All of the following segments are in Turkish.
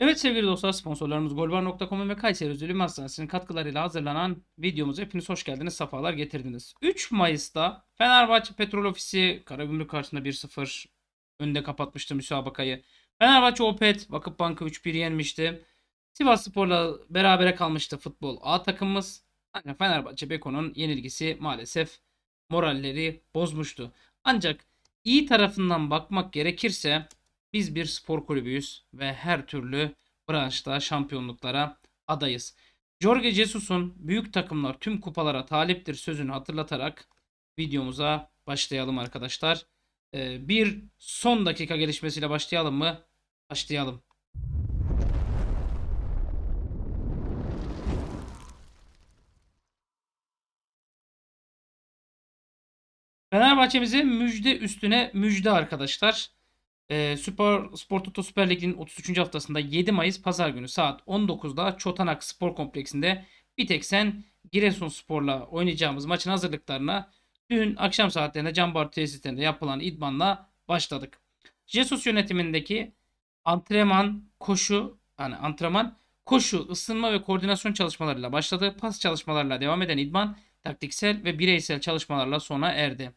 Evet sevgili dostlar sponsorlarımız golbar.com ve Kayseri Üzülüm Hastanesi'nin katkılarıyla hazırlanan videomuza hepiniz hoş geldiniz, sefalar getirdiniz. 3 Mayıs'ta Fenerbahçe Petrol Ofisi Karagümrük karşısında 1-0 önde kapatmıştı müsabakayı. Fenerbahçe Opet Vakıfbank'ı 3-1 yenmişti. Sivas Spor'la berabere kalmıştı futbol A takımımız. Ancak Fenerbahçe Beko'nun yenilgisi maalesef moralleri bozmuştu. Ancak iyi tarafından bakmak gerekirse biz bir spor kulübüyüz ve her türlü branşta şampiyonluklara adayız. Jorge Jesus'un büyük takımlar tüm kupalara taliptir sözünü hatırlatarak videomuza başlayalım arkadaşlar. Ee, bir son dakika gelişmesiyle başlayalım mı? Başlayalım. Fenerbahçe'mize müjde üstüne müjde arkadaşlar. E, Spor, Spor Toto Süper Lig'in 33. haftasında 7 Mayıs Pazar günü saat 19'da Çotanak Spor Kompleksi'nde bir tek sen Giresun Spor'la oynayacağımız maçın hazırlıklarına dün akşam saatlerinde Can Canbar tesislerinde yapılan idmanla başladık. Jesus yönetimindeki antrenman, koşu, yani antrenman, koşu, ısınma ve koordinasyon çalışmalarıyla başladı. Pas çalışmalarıyla devam eden idman taktiksel ve bireysel çalışmalarla sona erdi.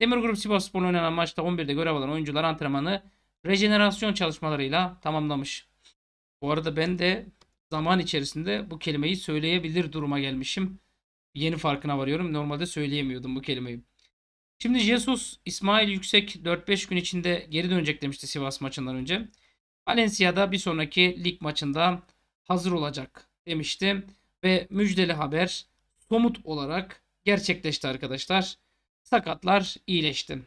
Demir Grup Sivaspor'un oynanan maçta 11'de görev alan oyuncular antrenmanı rejenerasyon çalışmalarıyla tamamlamış. Bu arada ben de zaman içerisinde bu kelimeyi söyleyebilir duruma gelmişim. Yeni farkına varıyorum. Normalde söyleyemiyordum bu kelimeyi. Şimdi Jesus İsmail Yüksek 4-5 gün içinde geri dönecek demişti Sivas maçından önce. Valencia'da bir sonraki lig maçında hazır olacak demişti. Ve müjdeli haber somut olarak gerçekleşti arkadaşlar sakatlar iyileşti.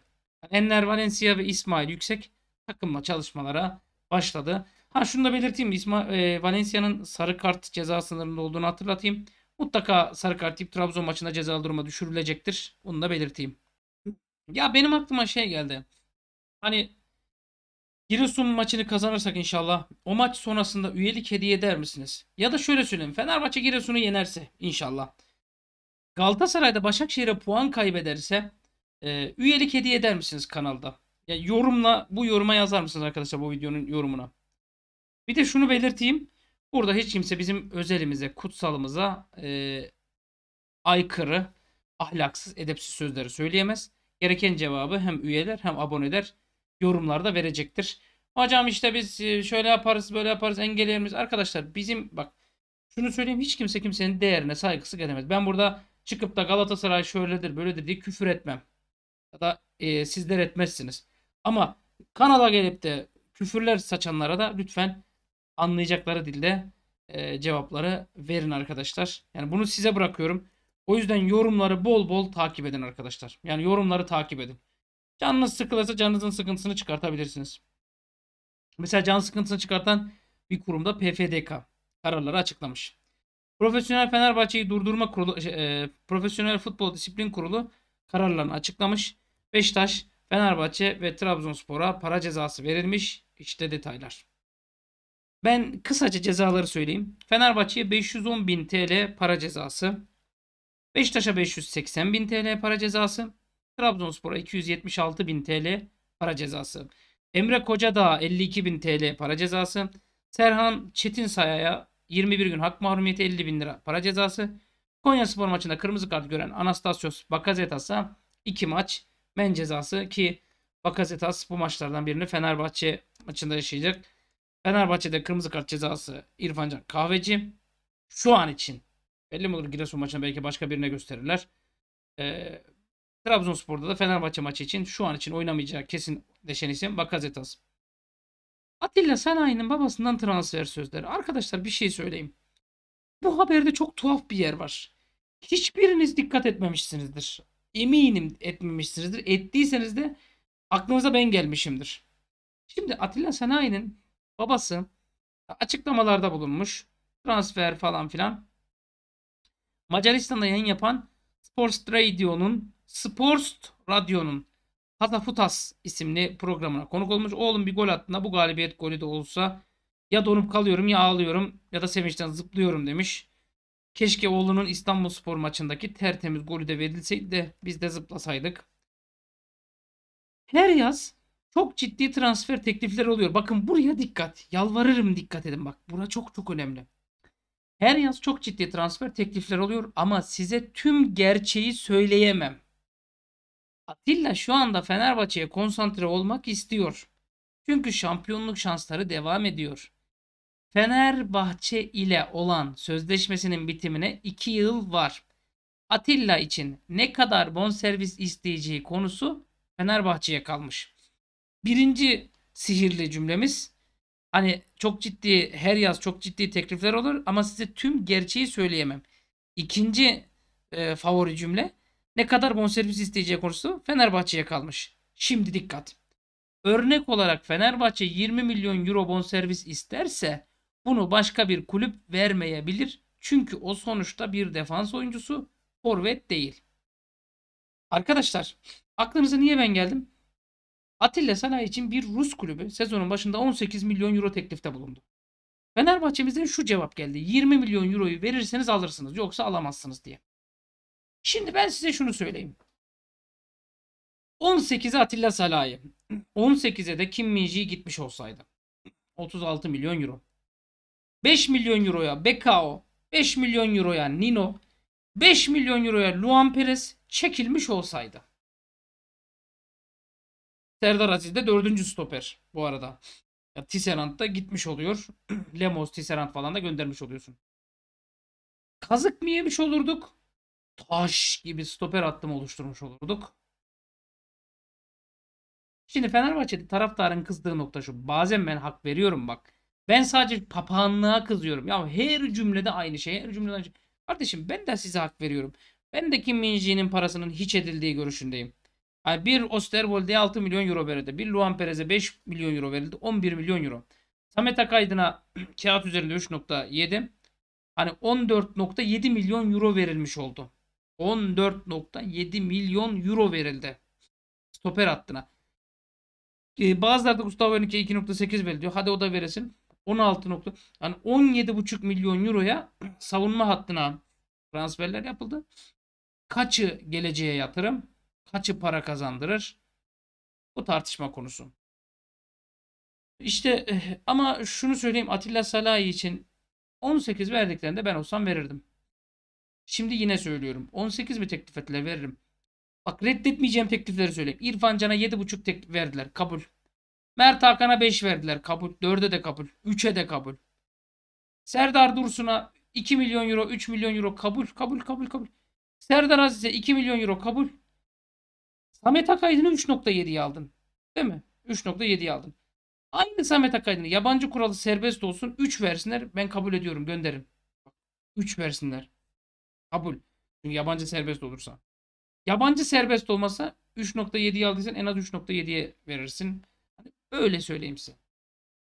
Enner Valencia ve İsmail Yüksek takımla çalışmalara başladı. Ha şunu da belirteyim. İsma, e, Valencia'nın sarı kart ceza sınırında olduğunu hatırlatayım. Mutlaka sarı kart tip Trabzon maçında cezalı duruma düşürülecektir. Onu da belirteyim. Ya benim aklıma şey geldi. Hani Giresun maçını kazanırsak inşallah o maç sonrasında üyelik hediye eder misiniz? Ya da şöyle söyleyeyim. Fenerbahçe Giresun'u yenerse inşallah. Galatasaray'da Başakşehir'e puan kaybederse e, üyelik hediye eder misiniz kanalda? Ya yorumla bu yoruma yazar mısınız arkadaşlar bu videonun yorumuna? Bir de şunu belirteyim. Burada hiç kimse bizim özelimize, kutsalımıza e, aykırı, ahlaksız, edepsiz sözleri söyleyemez. Gereken cevabı hem üyeler hem aboneler yorumlarda verecektir. Hocam işte biz e, şöyle yaparız, böyle yaparız, engellerimiz. Arkadaşlar bizim bak şunu söyleyeyim hiç kimse kimsenin değerine saygısı gelemez. Ben burada çıkıp da Galatasaray şöyledir böyledir diye küfür etmem. Ya da e, sizler etmezsiniz. Ama kanala gelip de küfürler saçanlara da lütfen anlayacakları dilde e, cevapları verin arkadaşlar. Yani bunu size bırakıyorum. O yüzden yorumları bol bol takip edin arkadaşlar. Yani yorumları takip edin. Canınız sıkılırsa canınızın sıkıntısını çıkartabilirsiniz. Mesela can sıkıntısını çıkartan bir kurumda PFDK kararları açıklamış. Profesyonel Fenerbahçe'yi durdurma kurulu, şey, e, Profesyonel Futbol Disiplin Kurulu kararlarını açıklamış. Beşiktaş, Fenerbahçe ve Trabzonspor'a para cezası verilmiş. İşte detaylar. Ben kısaca cezaları söyleyeyim. Fenerbahçe'ye 510 bin TL para cezası. Beşiktaş'a 580 bin TL para cezası. Trabzonspor'a 276 bin TL para cezası. Emre Kocadağ 52 bin TL para cezası. Serhan Çetinsaya'ya 21 gün hak mahrumiyeti 50 bin lira para cezası. Konya spor maçında kırmızı kart gören Anastasios Bakazetas'a 2 maç men cezası ki Bakazetas bu maçlardan birini Fenerbahçe maçında yaşayacak. Fenerbahçe'de kırmızı kart cezası İrfancan Kahveci. Şu an için belli mi olur Giresun maçına belki başka birine gösterirler. Ee, Trabzonspor'da da Fenerbahçe maçı için şu an için oynamayacağı kesinleşen isim Bakazetas. Atilla Sanayi'nin babasından transfer sözleri. Arkadaşlar bir şey söyleyeyim. Bu haberde çok tuhaf bir yer var. Hiçbiriniz dikkat etmemişsinizdir. Eminim etmemişsinizdir. Ettiyseniz de aklınıza ben gelmişimdir. Şimdi Atilla Sanayi'nin babası açıklamalarda bulunmuş. Transfer falan filan. Macaristan'da yayın yapan Sports Radio'nun Sports Radyo'nun Hatafutas isimli programına konuk olmuş. Oğlum bir gol attığında bu galibiyet golü de olsa ya donup kalıyorum ya ağlıyorum ya da sevinçten zıplıyorum demiş. Keşke oğlunun İstanbul Spor maçındaki tertemiz golü de verilseydi de biz de zıplasaydık. Her yaz çok ciddi transfer teklifleri oluyor. Bakın buraya dikkat. Yalvarırım dikkat edin bak. Bura çok çok önemli. Her yaz çok ciddi transfer teklifleri oluyor ama size tüm gerçeği söyleyemem. Atilla şu anda Fenerbahçe'ye konsantre olmak istiyor. Çünkü şampiyonluk şansları devam ediyor. Fenerbahçe ile olan sözleşmesinin bitimine 2 yıl var. Atilla için ne kadar bonservis isteyeceği konusu Fenerbahçe'ye kalmış. Birinci sihirli cümlemiz hani çok ciddi her yaz çok ciddi teklifler olur ama size tüm gerçeği söyleyemem. İkinci e, favori cümle ne kadar bonservis isteyeceği konusu Fenerbahçe'ye kalmış. Şimdi dikkat. Örnek olarak Fenerbahçe 20 milyon euro bonservis isterse bunu başka bir kulüp vermeyebilir. Çünkü o sonuçta bir defans oyuncusu forvet değil. Arkadaşlar aklınıza niye ben geldim? Atilla Salah için bir Rus kulübü sezonun başında 18 milyon euro teklifte bulundu. Fenerbahçe'mizden şu cevap geldi. 20 milyon euroyu verirseniz alırsınız yoksa alamazsınız diye. Şimdi ben size şunu söyleyeyim. 18'e Atilla Salahi. 18'e de Kim Minji gitmiş olsaydı. 36 milyon euro. 5 milyon euroya Bekao. 5 milyon euroya Nino. 5 milyon euroya Luan Perez çekilmiş olsaydı. Serdar Aziz de dördüncü stoper bu arada. Ya, Tisserand da gitmiş oluyor. Lemos, Tisserand falan da göndermiş oluyorsun. Kazık mı yemiş olurduk? taş gibi stoper hattımı oluşturmuş olurduk. Şimdi Fenerbahçe'de taraftarın kızdığı nokta şu. Bazen ben hak veriyorum bak. Ben sadece papağanlığa kızıyorum. Ya her cümlede aynı şey. Her cümlede aynı şey. Kardeşim ben de size hak veriyorum. Ben de Kim Minji'nin parasının hiç edildiği görüşündeyim. Yani bir Osterwold'e 6 milyon euro verildi. Bir Luan Perez'e 5 milyon euro verildi. 11 milyon euro. Samet Akaydın'a kağıt üzerinde 3.7 hani 14.7 milyon euro verilmiş oldu. 14.7 milyon euro verildi. Stoper hattına. Ee, da Gustavo Henrique 2.8 veriliyor. Hadi o da veresin. 16 nokta. Yani 17.5 milyon euroya savunma hattına transferler yapıldı. Kaçı geleceğe yatırım? Kaçı para kazandırır? Bu tartışma konusu. İşte eh, ama şunu söyleyeyim Atilla Salahi için 18 verdiklerinde ben olsam verirdim. Şimdi yine söylüyorum. 18 mi teklif ettiler veririm. Bak reddetmeyeceğim teklifleri söyleyeyim. İrfan Can'a 7,5 teklif verdiler. Kabul. Mert Hakan'a 5 verdiler. Kabul. 4'e de kabul. 3'e de kabul. Serdar Dursun'a 2 milyon euro, 3 milyon euro kabul. Kabul, kabul, kabul. Serdar Aziz'e 2 milyon euro kabul. Samet Akaydın'ı 3.7'ye aldın. Değil mi? 3.7'ye aldın. Aynı Samet Akaydın'ı yabancı kuralı serbest olsun 3 versinler. Ben kabul ediyorum gönderin. 3 versinler. Kabul. Çünkü yabancı serbest olursa. Yabancı serbest olmasa 3.7'yi aldıysan en az 3.7'ye verirsin. Hani öyle söyleyeyim size.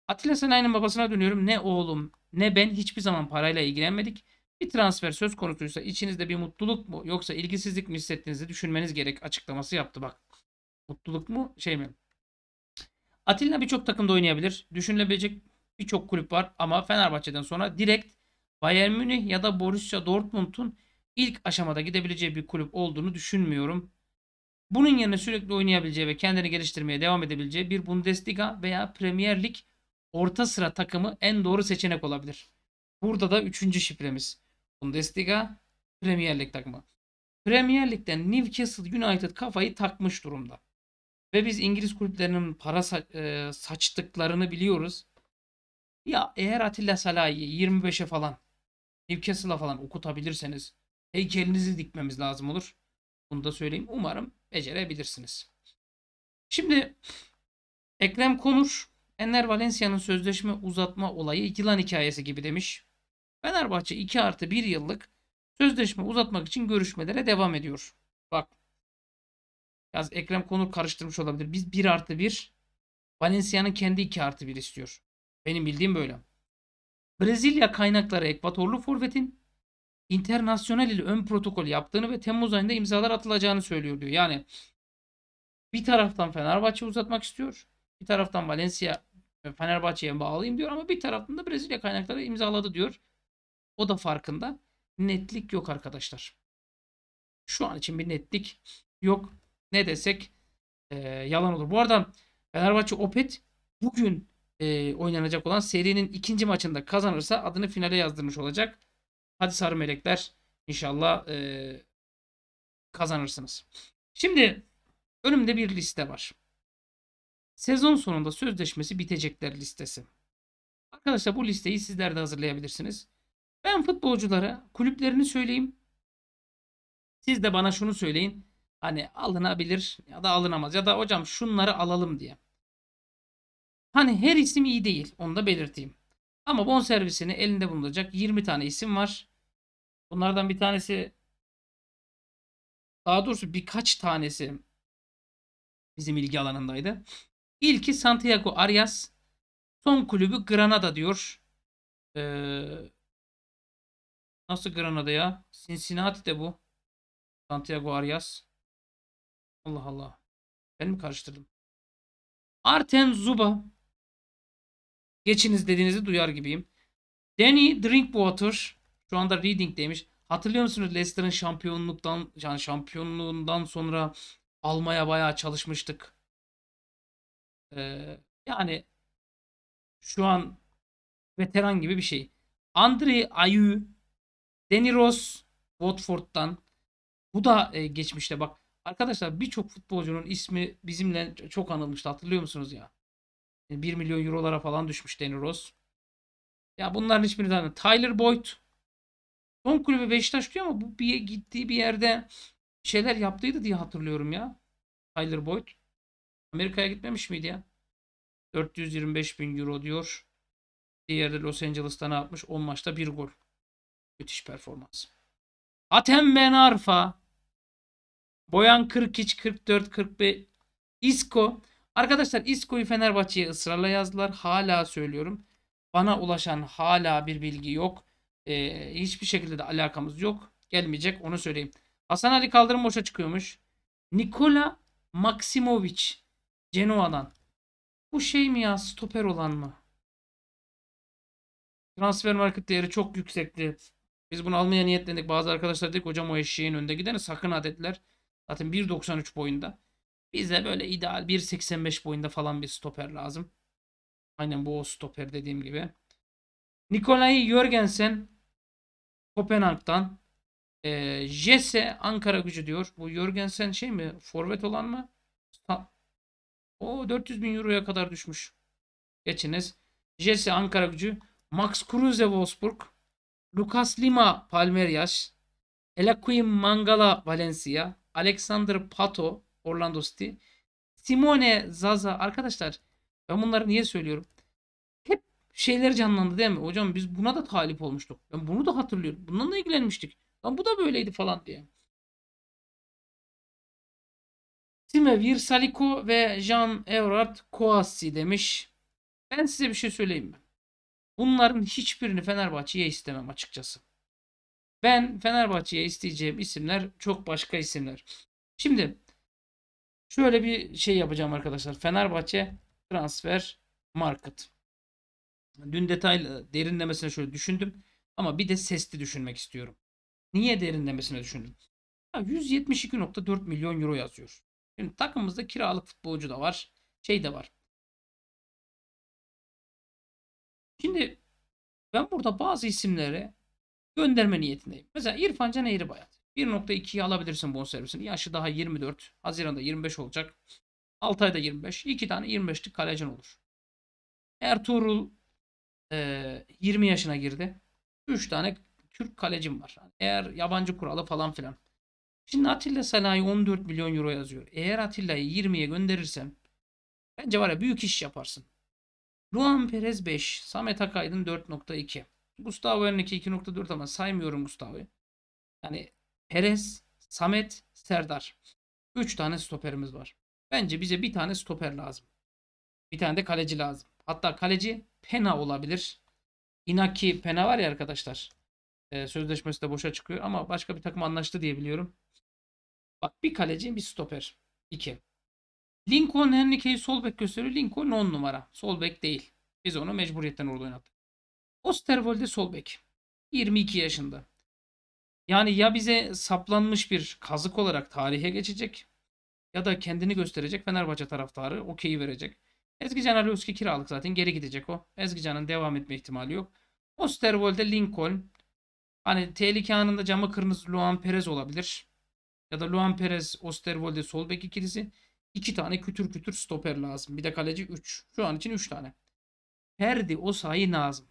Atilla Senayi'nin babasına dönüyorum. Ne oğlum ne ben hiçbir zaman parayla ilgilenmedik. Bir transfer söz konusuysa içinizde bir mutluluk mu yoksa ilgisizlik mi hissettiğinizi düşünmeniz gerek açıklaması yaptı bak. Mutluluk mu şey mi? Atilla birçok takımda oynayabilir. Düşünülebilecek birçok kulüp var ama Fenerbahçe'den sonra direkt Bayern Münih ya da Borussia Dortmund'un ilk aşamada gidebileceği bir kulüp olduğunu düşünmüyorum. Bunun yerine sürekli oynayabileceği ve kendini geliştirmeye devam edebileceği bir Bundesliga veya Premier Lig orta sıra takımı en doğru seçenek olabilir. Burada da 3. şifremiz. Bundesliga, Premier Lig takımı. Premier Lig'den Newcastle United kafayı takmış durumda. Ve biz İngiliz kulüplerinin para sa e saçtıklarını biliyoruz. Ya eğer Atilla Salah'ı 25'e falan Newcastle'a falan okutabilirseniz heykelinizi dikmemiz lazım olur. Bunu da söyleyeyim. Umarım becerebilirsiniz. Şimdi Ekrem Konur Enner Valencia'nın sözleşme uzatma olayı yılan hikayesi gibi demiş. Fenerbahçe 2 artı 1 yıllık sözleşme uzatmak için görüşmelere devam ediyor. Bak Yaz Ekrem Konur karıştırmış olabilir. Biz 1 artı 1 Valencia'nın kendi 2 artı 1 istiyor. Benim bildiğim böyle. Brezilya kaynakları Ekvatorlu Forvet'in internasyonel ile ön protokol yaptığını ve Temmuz ayında imzalar atılacağını söylüyor diyor. Yani bir taraftan Fenerbahçe uzatmak istiyor. Bir taraftan Valencia Fenerbahçe'ye bağlayayım diyor ama bir taraftan da Brezilya kaynakları imzaladı diyor. O da farkında. Netlik yok arkadaşlar. Şu an için bir netlik yok. Ne desek e, yalan olur. Bu arada Fenerbahçe Opet bugün e, oynanacak olan serinin ikinci maçında kazanırsa adını finale yazdırmış olacak. Hadi sarı melekler inşallah e, kazanırsınız. Şimdi önümde bir liste var. Sezon sonunda sözleşmesi bitecekler listesi. Arkadaşlar bu listeyi sizler de hazırlayabilirsiniz. Ben futbolculara kulüplerini söyleyeyim. Siz de bana şunu söyleyin. Hani alınabilir ya da alınamaz ya da hocam şunları alalım diye. Hani her isim iyi değil onu da belirteyim. Ama bon servisini elinde bulunacak 20 tane isim var. Bunlardan bir tanesi daha doğrusu birkaç tanesi bizim ilgi alanındaydı. İlki Santiago Arias. Son kulübü Granada diyor. Ee, nasıl Granada ya? Cincinnati de bu. Santiago Arias. Allah Allah. Ben mi karıştırdım? Arten Zuba. Geçiniz dediğinizi duyar gibiyim. Danny Drinkwater. Şu anda Reading demiş. Hatırlıyor musunuz Leicester'ın şampiyonluktan yani şampiyonluğundan sonra almaya bayağı çalışmıştık. Ee, yani şu an veteran gibi bir şey. Andre Ayu, Danny Rose Watford'dan. Bu da e, geçmişte bak. Arkadaşlar birçok futbolcunun ismi bizimle çok anılmıştı hatırlıyor musunuz ya? 1 e, milyon eurolara falan düşmüş Danny Rose. Ya bunların hiçbirini tanımıyorum. Tyler Boyd Son kulübü Beşiktaş diyor ama bu bir gittiği bir yerde şeyler yaptıydı diye hatırlıyorum ya. Tyler Boyd. Amerika'ya gitmemiş miydi ya? 425 bin euro diyor. Diğeri de Los Angeles'ta ne yapmış? 10 maçta 1 gol. Müthiş performans. Atem Ben Arfa. Boyan 42, 44, 45. Isco. Arkadaşlar Isco'yu Fenerbahçe'ye ısrarla yazdılar. Hala söylüyorum. Bana ulaşan hala bir bilgi yok e, hiçbir şekilde de alakamız yok. Gelmeyecek onu söyleyeyim. Hasan Ali Kaldırım boşa çıkıyormuş. Nikola Maksimovic Cenova'dan. Bu şey mi ya stoper olan mı? Transfer market değeri çok yüksekti. Biz bunu almaya niyetlendik. Bazı arkadaşlar dedik hocam o eşeğin önde gidene sakın adetler. Zaten 1.93 boyunda. Bize böyle ideal 1.85 boyunda falan bir stoper lazım. Aynen bu o stoper dediğim gibi. Nikolay Jörgensen Kopenhag'dan e, Jesse Ankara gücü diyor. Bu Jörgensen şey mi? Forvet olan mı? O 400 bin euroya kadar düşmüş. Geçiniz. Jesse Ankara gücü. Max Kruse Wolfsburg. Lucas Lima Palmeiras. Elaquim Mangala Valencia. Alexander Pato Orlando City. Simone Zaza. Arkadaşlar ben bunları niye söylüyorum? şeyler canlandı değil mi? Hocam biz buna da talip olmuştuk. Ben bunu da hatırlıyorum. Bununla da ilgilenmiştik. Lan bu da böyleydi falan diye. Sime Virsalico ve Jean Everard Coassi demiş. Ben size bir şey söyleyeyim mi? Bunların hiçbirini Fenerbahçe'ye istemem açıkçası. Ben Fenerbahçe'ye isteyeceğim isimler çok başka isimler. Şimdi şöyle bir şey yapacağım arkadaşlar. Fenerbahçe transfer market. Dün detay derinlemesine şöyle düşündüm. Ama bir de sesli düşünmek istiyorum. Niye derinlemesine düşündüm? Ya 172.4 milyon euro yazıyor. Şimdi takımımızda kiralık futbolcu da var. Şey de var. Şimdi ben burada bazı isimlere gönderme niyetindeyim. Mesela İrfan Can Eğribayat. 1.2'yi alabilirsin bonservisini. Yaşı daha 24. Haziran'da 25 olacak. 6 ayda 25. 2 tane 25'lik kalecin olur. Ertuğrul 20 ee, yaşına girdi. 3 tane Türk kalecim var. Eğer yabancı kuralı falan filan. Şimdi Atilla Salah'ı 14 milyon euro yazıyor. Eğer Atilla'yı 20'ye gönderirsem bence var ya büyük iş yaparsın. Luan Perez 5, Samet Akaydın 4.2. Gustavo Henrique 2.4 ama saymıyorum Gustavo'yu. Yani Perez, Samet, Serdar. 3 tane stoperimiz var. Bence bize bir tane stoper lazım. Bir tane de kaleci lazım. Hatta kaleci Pena olabilir. Inaki Pena var ya arkadaşlar. E, sözleşmesi de boşa çıkıyor ama başka bir takım anlaştı diye biliyorum. Bak bir kaleci bir stoper. İki. Lincoln Henrique'yi sol bek gösteriyor. Lincoln 10 numara. Sol bek değil. Biz onu mecburiyetten orada oynattık. Osterwolde sol bek. 22 yaşında. Yani ya bize saplanmış bir kazık olarak tarihe geçecek ya da kendini gösterecek Fenerbahçe taraftarı okeyi verecek. Ezgican Alevski kiralık zaten geri gidecek o. Ezgican'ın devam etme ihtimali yok. Osterwold'e Lincoln. Hani tehlike anında camı kırmızı Luan Perez olabilir. Ya da Luan Perez Osterwold'e sol bek ikilisi. İki tane kütür kütür stoper lazım. Bir de kaleci 3. Şu an için 3 tane. Ferdi o sayı Nazım.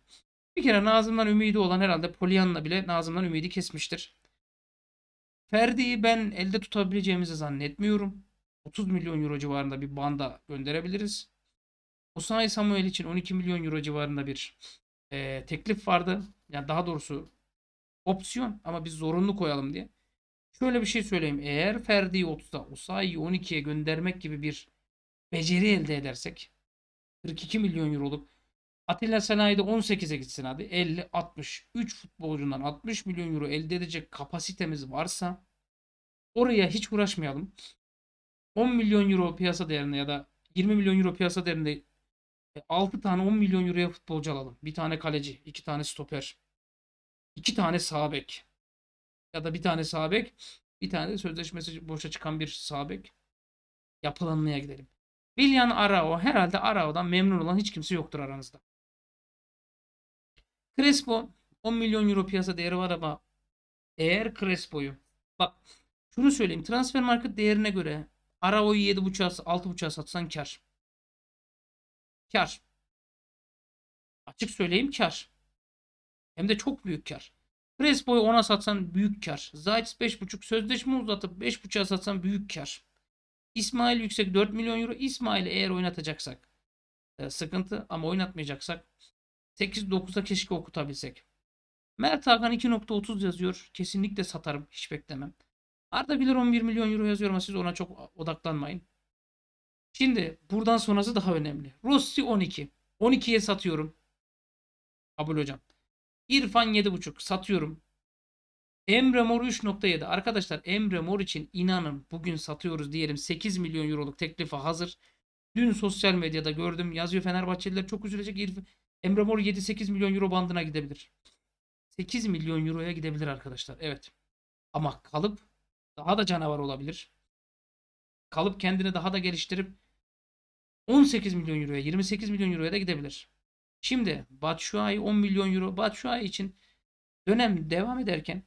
Bir kere Nazım'dan ümidi olan herhalde Polian'la bile Nazım'dan ümidi kesmiştir. Ferdi'yi ben elde tutabileceğimizi zannetmiyorum. 30 milyon euro civarında bir banda gönderebiliriz. Osay Samuel için 12 milyon euro civarında bir e, teklif vardı. Yani daha doğrusu opsiyon ama biz zorunlu koyalım diye. Şöyle bir şey söyleyeyim. Eğer Ferdi 30'da Osayi 12'ye göndermek gibi bir beceri elde edersek 42 milyon euroluk Atilla Sanayi'de 18'e gitsin hadi. 50 60 3 futbolcundan 60 milyon euro elde edecek kapasitemiz varsa oraya hiç uğraşmayalım. 10 milyon euro piyasa değerinde ya da 20 milyon euro piyasa değerinde 6 e, tane 10 milyon euroya futbolcu alalım. Bir tane kaleci, iki tane stoper, iki tane sağ bek ya da bir tane sağ bek, bir tane de sözleşmesi boşa çıkan bir sağ bek. Yapılanmaya gidelim. William Arao herhalde Arao'dan memnun olan hiç kimse yoktur aranızda. Crespo 10 milyon euro piyasa değeri var ama eğer Crespo'yu bak şunu söyleyeyim transfer market değerine göre Arao'yu 7.5'a 6.5'a satsan kar. Kar. Açık söyleyeyim kar. Hem de çok büyük kar. Crespo'yu 10'a satsan büyük kar. Zayt 5.5 sözleşme uzatıp 5.5'a satsan büyük kar. İsmail yüksek 4 milyon euro. İsmail'i eğer oynatacaksak e, sıkıntı ama oynatmayacaksak 8-9'a keşke okutabilsek. Mert Hakan 2.30 yazıyor. Kesinlikle satarım. Hiç beklemem. Arda Güler 11 milyon euro yazıyor ama siz ona çok odaklanmayın. Şimdi buradan sonrası daha önemli. Rossi 12. 12'ye satıyorum. Kabul hocam. İrfan 7.5 satıyorum. Emre Mor 3.7. Arkadaşlar Emre Mor için inanın bugün satıyoruz diyelim 8 milyon euroluk teklifi hazır. Dün sosyal medyada gördüm yazıyor Fenerbahçeliler çok üzülecek. Emre Mor 7-8 milyon euro bandına gidebilir. 8 milyon euroya gidebilir arkadaşlar. Evet. Ama kalıp daha da canavar olabilir. Kalıp kendini daha da geliştirip 18 milyon euroya 28 milyon euroya da gidebilir. Şimdi Batshuayi 10 milyon euro. Batshuayi için dönem devam ederken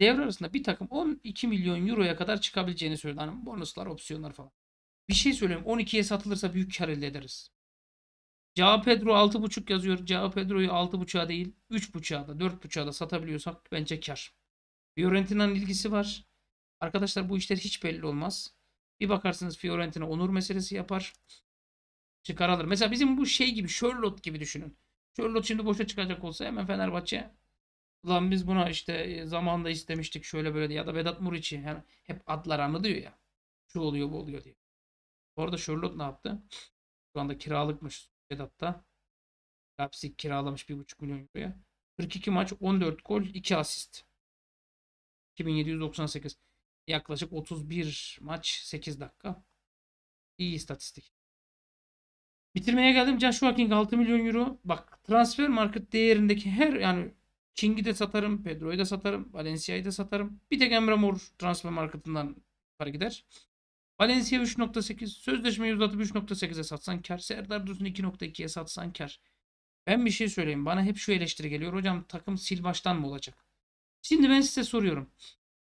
devre arasında bir takım 12 milyon euroya kadar çıkabileceğini söyledi. Hani bonuslar, opsiyonlar falan. Bir şey söyleyeyim. 12'ye satılırsa büyük kar elde ederiz. Cao Pedro 6.5 yazıyor. Cao Pedro'yu 6.5'a değil 3.5'a da 4.5'a da satabiliyorsak bence kar. Fiorentina'nın ilgisi var. Arkadaşlar bu işler hiç belli olmaz. Bir bakarsınız Fiorentina onur meselesi yapar çıkarılır. Mesela bizim bu şey gibi Sherlock gibi düşünün. Sherlock şimdi boşa çıkacak olsa hemen Fenerbahçe lan biz buna işte e, zamanda istemiştik şöyle böyle diye. ya da Vedat Muriç'i yani hep adlar anlıyor ya. Şu oluyor bu oluyor diye. Bu arada Sherlock ne yaptı? Şu anda kiralıkmış Vedat'ta. Leipzig kiralamış 1,5 milyon euroya. 42 maç 14 gol 2 asist. 2798. Yaklaşık 31 maç 8 dakika. İyi istatistik. Bitirmeye geldim. Joshua King 6 milyon euro. Bak transfer market değerindeki her yani King'i de satarım, Pedro'yu da satarım, Valencia'yı da satarım. Bir tek Emre Mor transfer marketinden para gider. Valencia 3.8, sözleşme uzatıp 3.8'e satsan kar. Serdar Dursun 2.2'ye satsan kar. Ben bir şey söyleyeyim. Bana hep şu eleştiri geliyor. Hocam takım sil baştan mı olacak? Şimdi ben size soruyorum.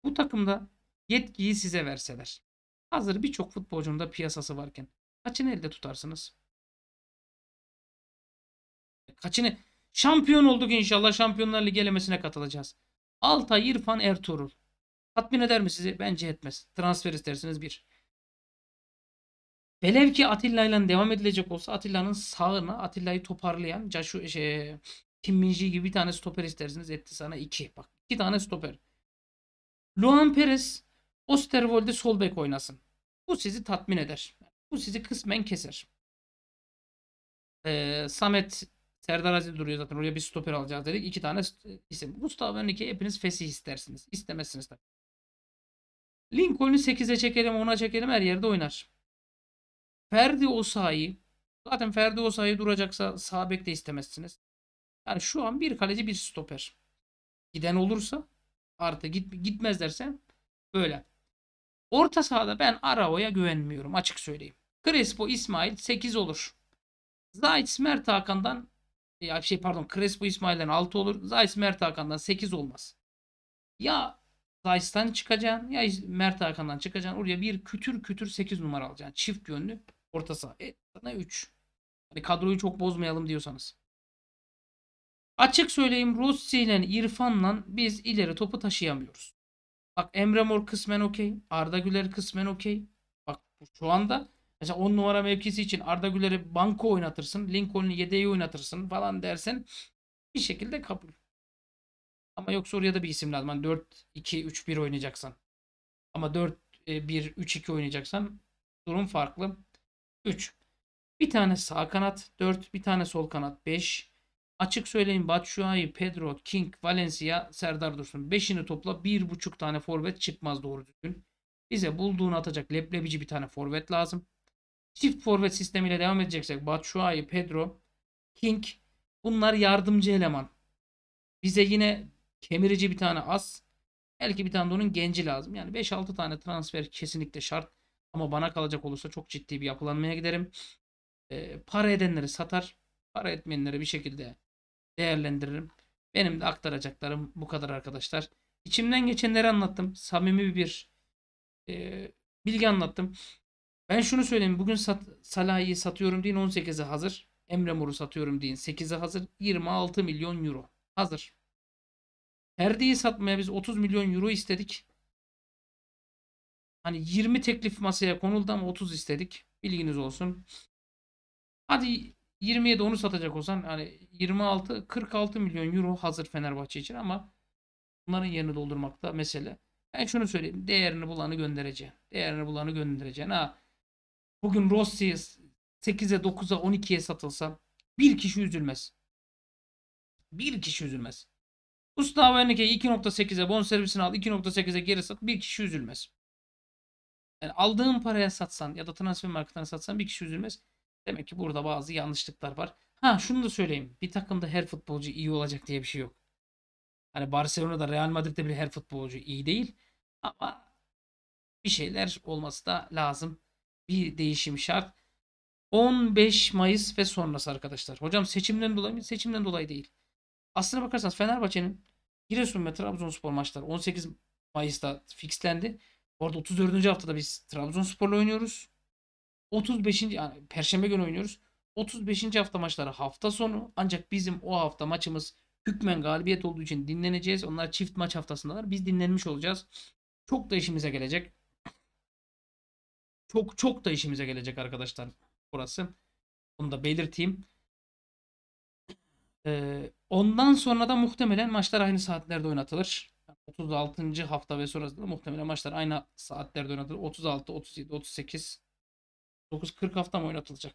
Bu takımda yetkiyi size verseler. Hazır birçok futbolcunun da piyasası varken. Kaçını elde tutarsınız? Kaçını? Şampiyon olduk inşallah. Şampiyonlar Ligi elemesine katılacağız. Altay, İrfan, Ertuğrul. Tatmin eder mi sizi? Bence etmez. Transfer istersiniz bir. Velev ki Atilla ile devam edilecek olsa Atilla'nın sağına Atilla'yı toparlayan Caşu, e, şey, Kim Minji gibi bir tane stoper istersiniz etti sana iki. Bak iki tane stoper. Luan Perez Osterwold'e sol bek oynasın. Bu sizi tatmin eder. Bu sizi kısmen keser. Ee, Samet Serdar Aziz duruyor zaten. Oraya bir stoper alacağız dedik. İki tane isim. Mustafa Henrique hepiniz fesih istersiniz. İstemezsiniz tabii. Lincoln'u 8'e çekelim, 10'a çekelim her yerde oynar. Ferdi Osayi. Zaten Ferdi Osayi duracaksa sağ de istemezsiniz. Yani şu an bir kaleci bir stoper. Giden olursa artı git, gitmez gitmezlerse böyle. Orta sahada ben Arao'ya güvenmiyorum açık söyleyeyim. Crespo İsmail 8 olur. Zayt Mert Hakan'dan e, ya şey pardon Crespo İsmail'den 6 olur. Zayis Mert Hakan'dan 8 olmaz. Ya Zayis'ten çıkacaksın ya Mert Hakan'dan çıkacaksın. Oraya bir kütür kütür 8 numara alacaksın. Çift yönlü orta saha. E sana 3. Hani kadroyu çok bozmayalım diyorsanız. Açık söyleyeyim Rossi ile İrfan'la biz ileri topu taşıyamıyoruz. Bak Emre Mor kısmen okey. Arda Güler kısmen okey. Bak şu anda Mesela 10 numara mevkisi için Arda Güler'i banko oynatırsın. Lincoln'u yedeği oynatırsın falan dersen bir şekilde kabul. Ama yoksa oraya da bir isim lazım. Hani 4-2-3-1 oynayacaksan. Ama 4-1-3-2 e, oynayacaksan durum farklı. 3. Bir tane sağ kanat 4. Bir tane sol kanat 5. Açık söyleyeyim Batshuayi, Pedro, King, Valencia, Serdar Dursun. 5'ini topla 1.5 tane forvet çıkmaz doğru düzgün. Bize bulduğunu atacak leblebici bir tane forvet lazım. Çift forvet sistemiyle devam edeceksek Batshuayi, Pedro, King bunlar yardımcı eleman. Bize yine kemirici bir tane az. Belki bir tane de onun genci lazım. Yani 5-6 tane transfer kesinlikle şart. Ama bana kalacak olursa çok ciddi bir yapılanmaya giderim. E, para edenleri satar. Para etmeyenleri bir şekilde değerlendiririm. Benim de aktaracaklarım bu kadar arkadaşlar. İçimden geçenleri anlattım. Samimi bir e, bilgi anlattım. Ben şunu söyleyeyim. Bugün sat, Salah'ı satıyorum deyin 18'e hazır. Emre Mor'u satıyorum deyin 8'e hazır. 26 milyon euro. Hazır. Ferdi'yi satmaya biz 30 milyon euro istedik. Hani 20 teklif masaya konuldu ama 30 istedik. Bilginiz olsun. Hadi 27 onu satacak olsan hani 26 46 milyon euro hazır Fenerbahçe için ama bunların yerini doldurmakta mesele. Ben şunu söyleyeyim. Değerini bulanı göndereceğim. Değerini bulanı göndereceğim. Ha Bugün Rossi 8'e 9'a 12'ye satılsa bir kişi üzülmez. Bir kişi üzülmez. Gustavo Henrique'yi 2.8'e bonservisini al 2.8'e geri sat bir kişi üzülmez. Yani aldığın paraya satsan ya da transfer marketine satsan bir kişi üzülmez. Demek ki burada bazı yanlışlıklar var. Ha şunu da söyleyeyim. Bir takımda her futbolcu iyi olacak diye bir şey yok. Hani Barcelona'da Real Madrid'de bile her futbolcu iyi değil. Ama bir şeyler olması da lazım bir değişim şart. 15 Mayıs ve sonrası arkadaşlar. Hocam seçimden dolayı mı? Seçimden dolayı değil. Aslına bakarsanız Fenerbahçe'nin Giresun ve Trabzonspor maçları 18 Mayıs'ta fixlendi. orada 34. haftada biz Trabzonspor'la oynuyoruz. 35. yani Perşembe günü oynuyoruz. 35. hafta maçları hafta sonu. Ancak bizim o hafta maçımız hükmen galibiyet olduğu için dinleneceğiz. Onlar çift maç haftasındalar. Biz dinlenmiş olacağız. Çok da işimize gelecek çok çok da işimize gelecek arkadaşlar burası. Bunu da belirteyim. Ee, ondan sonra da muhtemelen maçlar aynı saatlerde oynatılır. 36. hafta ve sonrasında muhtemelen maçlar aynı saatlerde oynatılır. 36, 37, 38, 9, 40 hafta mı oynatılacak?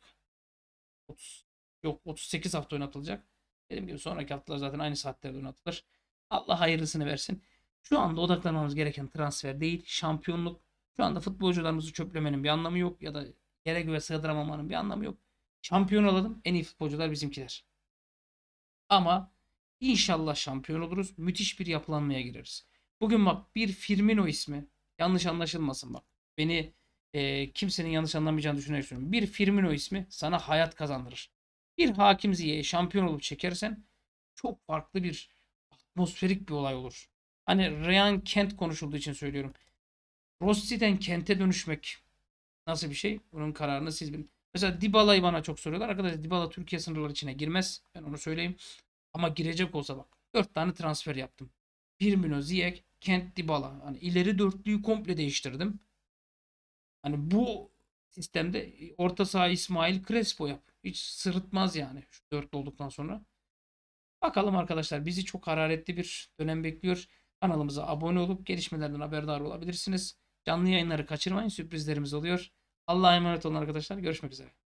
30, yok 38 hafta oynatılacak. Dediğim gibi sonraki haftalar zaten aynı saatlerde oynatılır. Allah hayırlısını versin. Şu anda odaklanmamız gereken transfer değil, şampiyonluk şu anda futbolcularımızı çöplemenin bir anlamı yok ya da yere göre sığdıramamanın bir anlamı yok. Şampiyon olalım. En iyi futbolcular bizimkiler. Ama inşallah şampiyon oluruz. Müthiş bir yapılanmaya gireriz. Bugün bak bir Firmino ismi yanlış anlaşılmasın bak. Beni e, kimsenin yanlış anlamayacağını düşünüyorum. söylüyorum. Bir Firmino ismi sana hayat kazandırır. Bir Hakim Ziyech'e şampiyon olup çekersen çok farklı bir atmosferik bir olay olur. Hani Ryan Kent konuşulduğu için söylüyorum. Rossi'den Kent'e dönüşmek nasıl bir şey? Bunun kararını siz bilin. Mesela Dybala'yı bana çok soruyorlar. Arkadaşlar Dybala Türkiye sınırları içine girmez. Ben onu söyleyeyim. Ama girecek olsa bak. 4 tane transfer yaptım. Firmino, milyon Ziyech, Kent, Dybala. Hani ileri dörtlüyü komple değiştirdim. Hani bu sistemde orta saha İsmail Crespo yap. Hiç sırıtmaz yani şu dörtlü olduktan sonra. Bakalım arkadaşlar bizi çok hararetli bir dönem bekliyor. Kanalımıza abone olup gelişmelerden haberdar olabilirsiniz. Canlı yayınları kaçırmayın. Sürprizlerimiz oluyor. Allah'a emanet olun arkadaşlar. Görüşmek üzere.